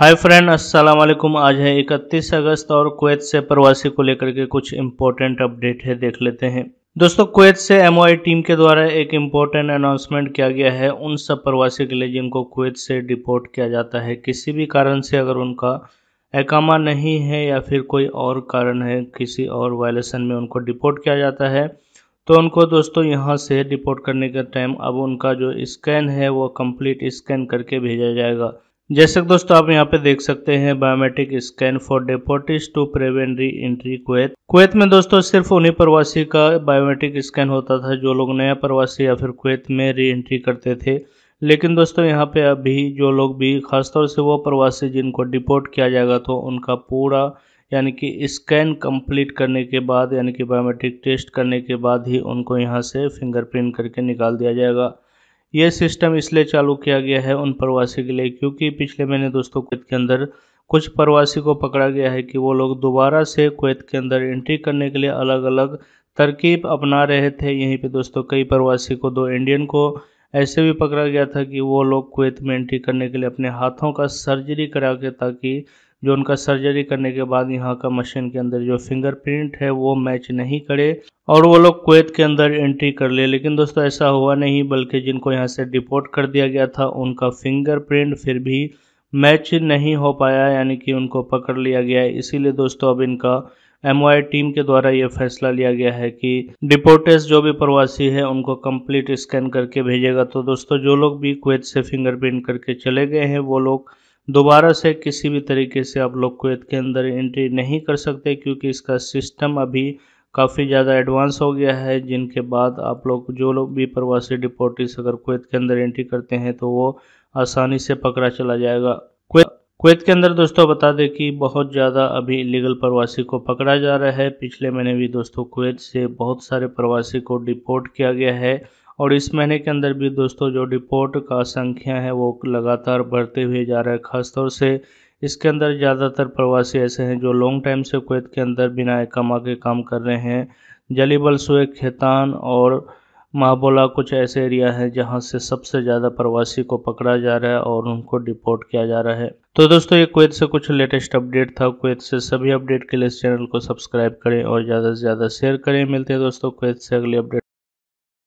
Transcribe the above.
hi friend अस्सलाम वालेकुम आज है 31 अगस्त और कुवैत से प्रवासी को लेकर के कुछ इम्पोर्टेंट अपडेट है देख लेते हैं दोस्तों कुवैत से एम टीम के द्वारा एक इम्पोर्टेंट अनाउंसमेंट किया गया है उन सब प्रवासी के लिए जिनको कुवैत से डिपोर्ट किया जाता है किसी भी कारण से अगर उनका एकामा नहीं है या फिर कोई और कारण है किसी और वायलेशन में उनको डिपोर्ट किया जाता है तो उनको दोस्तों यहाँ से डिपोर्ट करने का टाइम अब उनका जो स्कैन है वो कंप्लीट स्कैन करके भेजा जाएगा जैसे दोस्तों आप यहाँ पे देख सकते हैं biometric scan for deportees to prevent re entry Kuwait Kuwait में दोस्तों सिर्फ उन्हीं प्रवासी का बायोमेट्रिक स्कैन होता था जो लोग नया प्रवासी या फिर कुवैत में री एंट्री करते थे लेकिन दोस्तों यहाँ पे अभी जो लोग भी खासतौर से वो प्रवासी जिनको डिपोर्ट किया जाएगा तो उनका पूरा यानी कि स्कैन कम्प्लीट करने के बाद यानी कि बायोमेट्रिक टेस्ट करने के बाद ही उनको यहाँ से फिंगरप्रिंट करके निकाल दिया जाएगा ये सिस्टम इसलिए चालू किया गया है उन प्रवासी के लिए क्योंकि पिछले महीने दोस्तों कुवैत के अंदर कुछ प्रवासी को पकड़ा गया है कि वो लोग दोबारा से कुवैत के अंदर एंट्री करने के लिए अलग अलग तरकीब अपना रहे थे यहीं पे दोस्तों कई प्रवासी को दो इंडियन को ऐसे भी पकड़ा गया था कि वो लोग कुवैत में एंट्री करने के लिए अपने हाथों का सर्जरी करा के ताकि जो उनका सर्जरी करने के बाद यहाँ का मशीन के अंदर जो फिंगरप्रिंट है वो मैच नहीं करे और वो लोग कुवैत के अंदर एंट्री कर ले लेकिन दोस्तों ऐसा हुआ नहीं बल्कि जिनको यहाँ से डिपोर्ट कर दिया गया था उनका फिंगरप्रिंट फिर भी मैच नहीं हो पाया यानी कि उनको पकड़ लिया गया है इसीलिए दोस्तों अब इनका एम टीम के द्वारा ये फैसला लिया गया है कि डिपोर्टेस जो भी प्रवासी है उनको कंप्लीट स्कैन करके भेजेगा तो दोस्तों जो लोग भी कुवैत से फिंगरप्रिंट करके चले गए हैं वो लोग दोबारा से किसी भी तरीके से आप लोग कुवैत के अंदर एंट्री नहीं कर सकते क्योंकि इसका सिस्टम अभी काफ़ी ज़्यादा एडवांस हो गया है जिनके बाद आप लोग जो लोग भी प्रवासी डिपोर्टिस अगर कुवैत के अंदर एंट्री करते हैं तो वो आसानी से पकड़ा चला जाएगा कुवैत के अंदर दोस्तों बता दें कि बहुत ज़्यादा अभी इलीगल प्रवासी को पकड़ा जा रहा है पिछले महीने भी दोस्तों कुवैत से बहुत सारे प्रवासी को डिपोर्ट किया गया है और इस महीने के अंदर भी दोस्तों जो डिपोर्ट का संख्या है वो लगातार बढ़ते हुए जा रहा है खासतौर से इसके अंदर ज़्यादातर प्रवासी ऐसे हैं जो लॉन्ग टाइम से कुवैत के अंदर बिना कमा के काम कर रहे हैं जलीबल सुए खेतान और महाबोला कुछ ऐसे एरिया हैं जहां से सबसे ज़्यादा प्रवासी को पकड़ा जा रहा है और उनको डिपोर्ट किया जा रहा है तो दोस्तों ये कुवैत से कुछ लेटेस्ट अपडेट था कुवैत से सभी अपडेट के लिए इस चैनल को सब्सक्राइब करें और ज़्यादा से ज़्यादा शेयर करें मिलते हैं दोस्तों कुवैत से अगली अपडेट